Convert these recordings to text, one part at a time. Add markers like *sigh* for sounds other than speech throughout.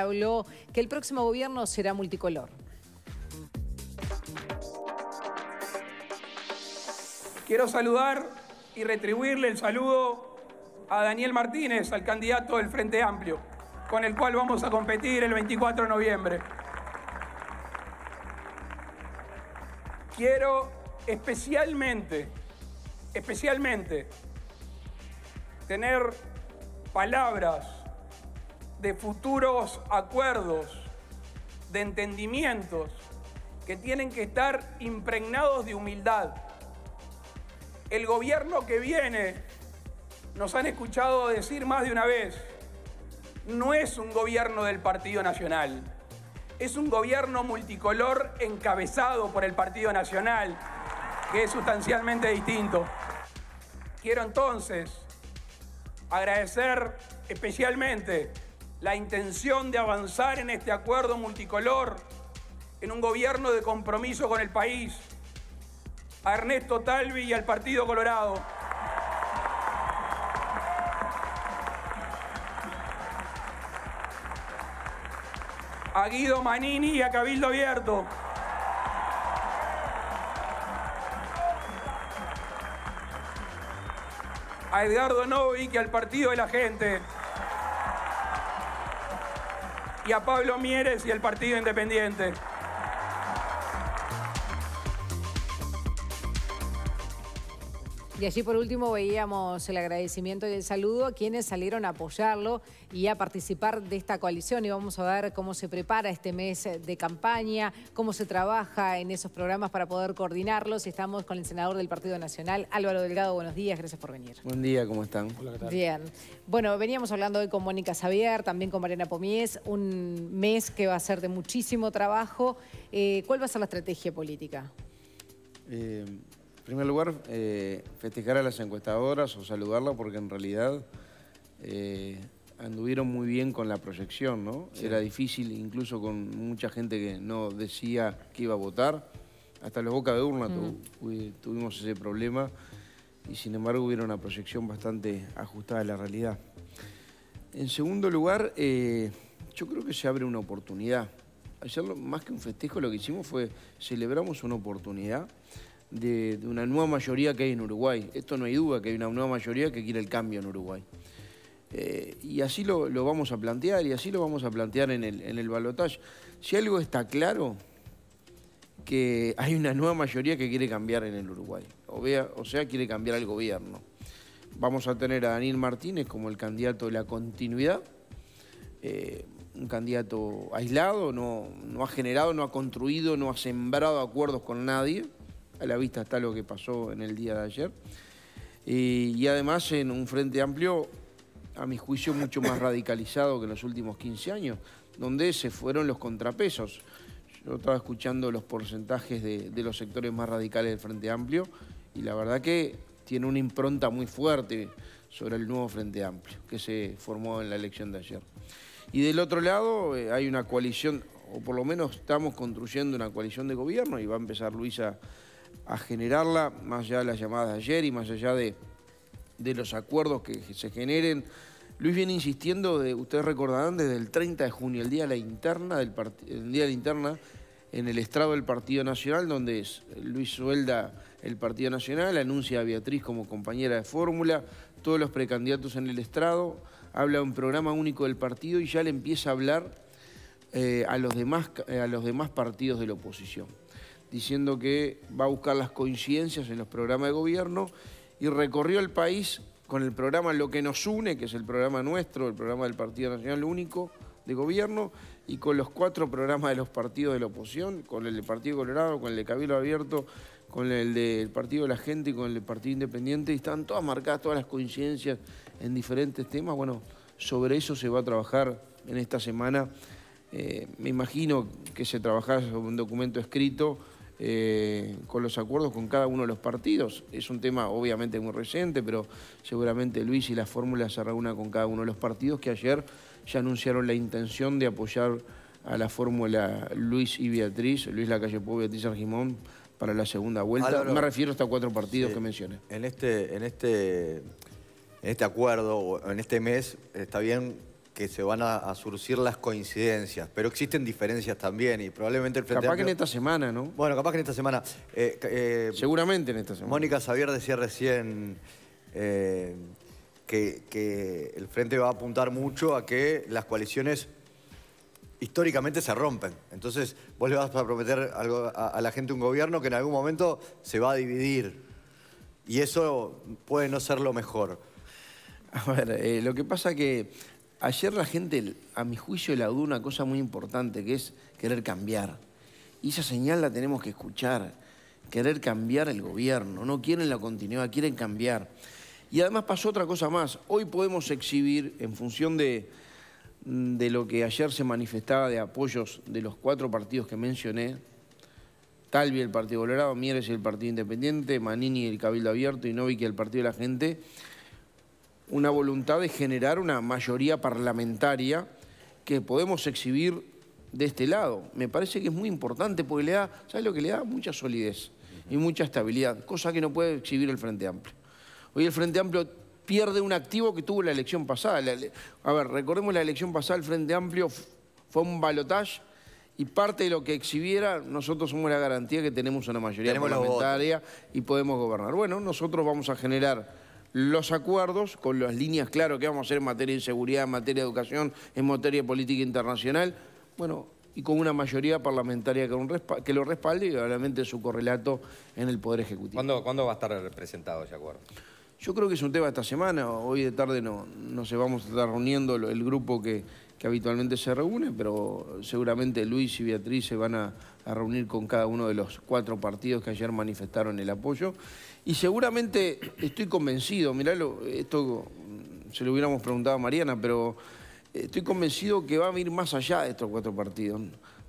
habló que el próximo gobierno será multicolor. Quiero saludar y retribuirle el saludo a Daniel Martínez, al candidato del Frente Amplio, con el cual vamos a competir el 24 de noviembre. Quiero especialmente, especialmente, tener palabras de futuros acuerdos, de entendimientos, que tienen que estar impregnados de humildad. El gobierno que viene, nos han escuchado decir más de una vez, no es un gobierno del Partido Nacional, es un gobierno multicolor encabezado por el Partido Nacional, que es sustancialmente distinto. Quiero entonces agradecer especialmente la intención de avanzar en este acuerdo multicolor, en un gobierno de compromiso con el país, a Ernesto Talvi y al Partido Colorado. A Guido Manini y a Cabildo Abierto. A Edgardo Novi y al Partido de la Gente y a Pablo Mieres y el Partido Independiente. Y allí por último veíamos el agradecimiento y el saludo a quienes salieron a apoyarlo y a participar de esta coalición. Y vamos a ver cómo se prepara este mes de campaña, cómo se trabaja en esos programas para poder coordinarlos. Estamos con el senador del Partido Nacional, Álvaro Delgado. Buenos días, gracias por venir. Buen día, ¿cómo están? Bien. Bueno, veníamos hablando hoy con Mónica Xavier, también con Mariana Pomies, un mes que va a ser de muchísimo trabajo. Eh, ¿Cuál va a ser la estrategia política? Eh, en primer lugar, eh, festejar a las encuestadoras o saludarlas porque en realidad eh, anduvieron muy bien con la proyección, ¿no? Era difícil incluso con mucha gente que no decía que iba a votar. Hasta los boca de urna tuvimos ese problema y sin embargo hubiera una proyección bastante ajustada a la realidad. En segundo lugar, eh, yo creo que se abre una oportunidad. Hacerlo más que un festejo, lo que hicimos fue celebramos una oportunidad de, una nueva mayoría que hay en Uruguay. Esto no hay duda que hay una nueva mayoría que quiere el cambio en Uruguay. Eh, y así lo, vamos a plantear y así lo vamos a plantear en el, en balotaje. Si algo está claro, que hay una nueva mayoría que quiere cambiar en el Uruguay. O, sea, quiere cambiar el gobierno. Vamos a tener a Daniel Martínez como el candidato de la continuidad. Eh, un candidato aislado, no, no ha generado, no ha construido, no ha sembrado acuerdos con nadie a la vista está lo que pasó en el día de ayer. y además en un frente amplio, a mi juicio, mucho más radicalizado que en los últimos 15 años, donde se fueron los contrapesos. Yo estaba escuchando los porcentajes de, los sectores más radicales del Frente Amplio y la verdad que tiene una impronta muy fuerte sobre el nuevo Frente Amplio que se formó en la elección de ayer. Y del otro lado eh, hay una coalición, o por lo menos estamos construyendo una coalición de gobierno y va a empezar Luisa a generarla, más allá de las llamadas de ayer y más allá de, los acuerdos que se generen. Luis viene insistiendo, de, ustedes recordarán, desde el 30 de junio, el día de la interna, día de interna en el estrado del Partido Nacional, donde Luis suelda el Partido Nacional, anuncia a Beatriz como compañera de fórmula, todos los precandidatos en el estrado, habla un programa único del partido y ya le empieza a hablar eh, a, los demás, a los demás partidos de la oposición diciendo que va a buscar las coincidencias en los programas de gobierno y recorrió el país con el programa Lo que nos une, que es el programa nuestro, el programa del Partido Nacional Único de Gobierno, y con los cuatro programas de los partidos de la oposición, con el del Partido Colorado, con el de Cabildo Abierto, con el del Partido de la Gente y con el del Partido Independiente, y están todas marcadas todas las coincidencias en diferentes temas. Bueno, sobre eso se va a trabajar en esta semana. Eh, me imagino que se trabajará sobre un documento escrito eh, con los acuerdos con cada uno de los partidos. Es un tema obviamente muy reciente, pero seguramente Luis y la fórmula se reúna con cada uno de los partidos que ayer ya anunciaron la intención de apoyar a la fórmula Luis y Beatriz, Luis Lacalle y Beatriz Argimón, para la segunda vuelta. Me refiero hasta cuatro partidos que mencioné. En este, en este, en este acuerdo, en este mes, está bien se van a, surgir surcir las coincidencias, pero existen diferencias también y probablemente el Frente Capaz que en esta semana, ¿no? Bueno, capaz que en esta semana. Eh, eh, Seguramente en esta semana. Mónica Xavier decía recién eh, que, el Frente va a apuntar mucho a que las coaliciones históricamente se rompen. Entonces, vos le vas a prometer a, la gente un gobierno que en algún momento se va a dividir. Y eso puede no ser lo mejor. A ver, lo que pasa que ayer la gente, a mi juicio, le una cosa muy importante, que es querer cambiar. Y esa señal la tenemos que escuchar. Querer cambiar el gobierno. No quieren la continuidad, quieren cambiar. Y además pasó otra cosa más. Hoy podemos exhibir, en función de, de lo que ayer se manifestaba de apoyos de los cuatro partidos que mencioné, Talvi el Partido Colorado, Mieres el Partido Independiente, Manini el Cabildo Abierto y Novi el Partido de la Gente, una voluntad de generar una mayoría parlamentaria que podemos exhibir de este lado. Me parece que es muy importante porque le da, ¿sabes lo que le da? Mucha solidez y mucha estabilidad, cosa que no puede exhibir el Frente Amplio. Hoy el Frente Amplio pierde un activo que tuvo la elección pasada. a ver, recordemos la elección pasada, el Frente Amplio fue un balotaje y parte de lo que exhibiera, nosotros somos la garantía que tenemos una mayoría parlamentaria y podemos gobernar. Bueno, nosotros vamos a generar los acuerdos con las líneas claras que vamos a hacer en materia de seguridad, en materia de educación, en materia de política internacional. Bueno, y con una mayoría parlamentaria que, lo respalde y obviamente su correlato en el Poder Ejecutivo. ¿Cuándo, va a estar representado ese acuerdo? Yo creo que es un tema esta semana, hoy de tarde no, se vamos a estar reuniendo el grupo que, que habitualmente se reúne, pero seguramente Luis y Beatriz se van a, reunir con cada uno de los cuatro partidos que ayer manifestaron el apoyo. Y seguramente estoy convencido, mirá, esto mm, se lo hubiéramos preguntado a Mariana, pero eh, estoy convencido que va a ir más allá de estos cuatro partidos.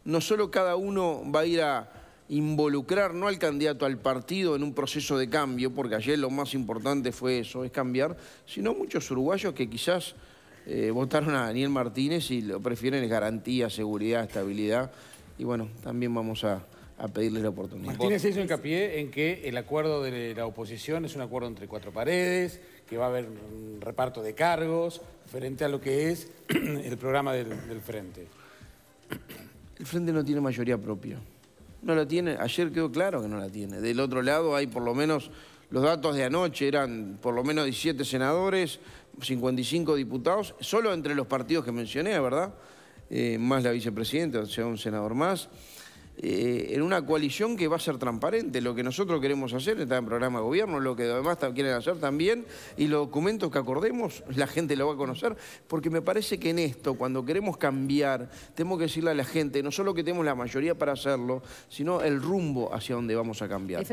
No solo cada uno va a ir a involucrar no al candidato, al partido en un proceso de cambio, porque ayer lo más importante fue eso, es cambiar, sino muchos uruguayos que quizás eh, votaron a Daniel Martínez y lo prefieren es garantía, seguridad, estabilidad. Y bueno, también vamos a, a pedirle la oportunidad. Martínez hizo hincapié en que el acuerdo de la oposición es un acuerdo entre cuatro paredes, que va a haber un reparto de cargos, frente a lo que es *clears throat* el programa del, del Frente. El Frente no tiene mayoría propia. No la tiene, ayer quedó claro que no la tiene. Del otro lado hay por lo menos los datos de anoche eran por lo menos 17 senadores, 55 diputados, solo entre los partidos que mencioné, ¿verdad? Eh, más la vicepresidenta, o sea, un senador más. Eh, en una coalición que va a ser transparente. Lo que nosotros queremos hacer está en programa de gobierno, lo que además quieren hacer también, y los documentos que acordemos, la gente lo va a conocer, porque me parece que en esto, cuando queremos cambiar, tenemos que decirle a la gente, no solo que tenemos la mayoría para hacerlo, sino el rumbo hacia donde vamos a cambiar.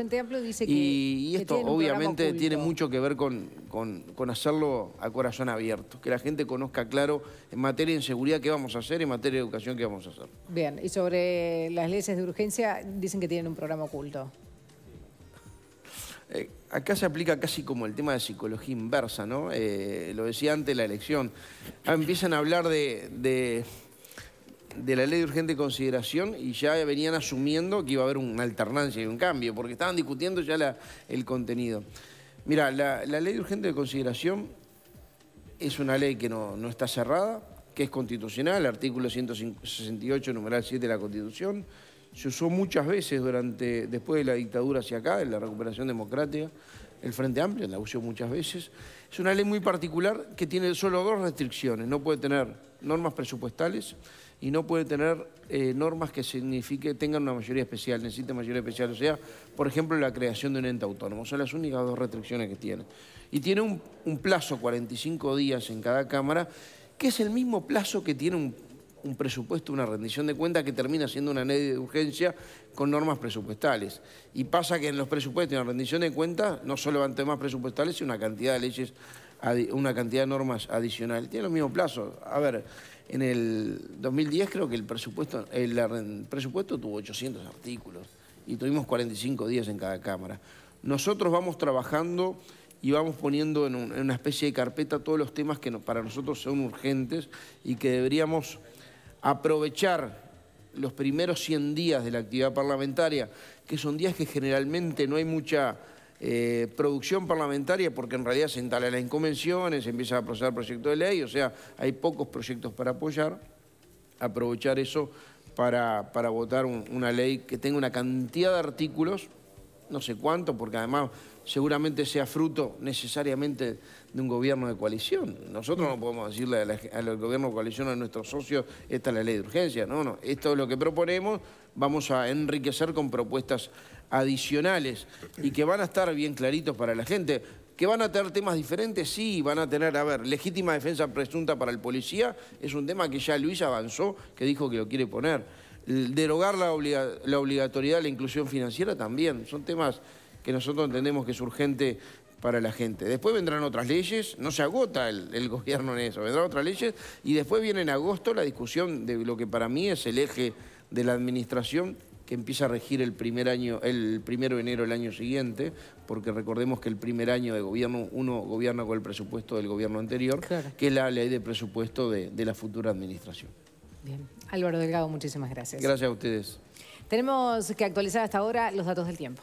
Y, esto obviamente tiene mucho que ver con, con hacerlo a corazón abierto, que la gente conozca claro en materia de inseguridad qué vamos a hacer, en materia de educación qué vamos a hacer. Bien, y sobre las leyes de urgencia dicen que tienen un programa oculto. Eh, acá se aplica casi como el tema de psicología inversa, ¿no? Eh, lo decía antes la elección. Ah, empiezan a hablar de, de, la ley de urgente consideración y ya venían asumiendo que iba a haber una alternancia y un cambio, porque estaban discutiendo ya el contenido. Mira, la, ley de urgente de consideración es una ley que no, no está cerrada, que es constitucional, artículo 168, numeral 7 de la Constitución se usó muchas veces durante, después de la dictadura hacia acá, en la recuperación democrática, el Frente Amplio la usó muchas veces. Es una ley muy particular que tiene solo dos restricciones. No puede tener normas presupuestales y no puede tener eh, normas que signifique tengan una mayoría especial, necesite mayoría especial. O sea, por ejemplo, la creación de un ente autónomo. Son las únicas dos restricciones que tiene. Y tiene un, un plazo, 45 días en cada Cámara, que es el mismo plazo que tiene un un presupuesto, una rendición de cuentas que termina siendo una ley de urgencia con normas presupuestales. Y pasa que en los presupuestos y en la rendición de cuentas no solo van temas presupuestales, sino una cantidad de leyes, una cantidad de normas adicionales. Tiene los mismos plazos. A ver, en el 2010 creo que el presupuesto, presupuesto tuvo 800 artículos y tuvimos 45 días en cada Cámara. Nosotros vamos trabajando y vamos poniendo en, una especie de carpeta todos los temas que para nosotros son urgentes y que deberíamos aprovechar los primeros 100 días de la actividad parlamentaria, que son días que generalmente no hay mucha eh, producción parlamentaria porque en realidad se instalan las convenciones, se empieza a procesar proyectos de ley, o sea, hay pocos proyectos para apoyar, aprovechar eso para, votar una ley que tenga una cantidad de artículos no sé cuánto, porque además seguramente sea fruto necesariamente de un gobierno de coalición. Nosotros no podemos decirle al gobierno de coalición a nuestros socios, esta es la ley de urgencia, no, no, esto es lo que proponemos, vamos a enriquecer con propuestas adicionales y que van a estar bien claritos para la gente. ¿Que van a tener temas diferentes? Sí, van a tener, a ver, legítima defensa presunta para el policía, es un tema que ya Luis avanzó, que dijo que lo quiere poner derogar la, la obligatoriedad de la inclusión financiera también. Son temas que nosotros entendemos que es urgente para la gente. Después vendrán otras leyes, no se agota el, *laughs* gobierno en eso, vendrán otras leyes y después viene en agosto la discusión de lo que para mí es el eje de la administración que empieza a regir el primer año, el primero de enero del año siguiente, porque recordemos que el primer año de gobierno uno gobierna con el presupuesto del gobierno anterior, que es la ley de presupuesto de la futura administración. Bien. Álvaro Delgado, muchísimas gracias. Gracias a ustedes. Tenemos que actualizar hasta ahora los datos del tiempo.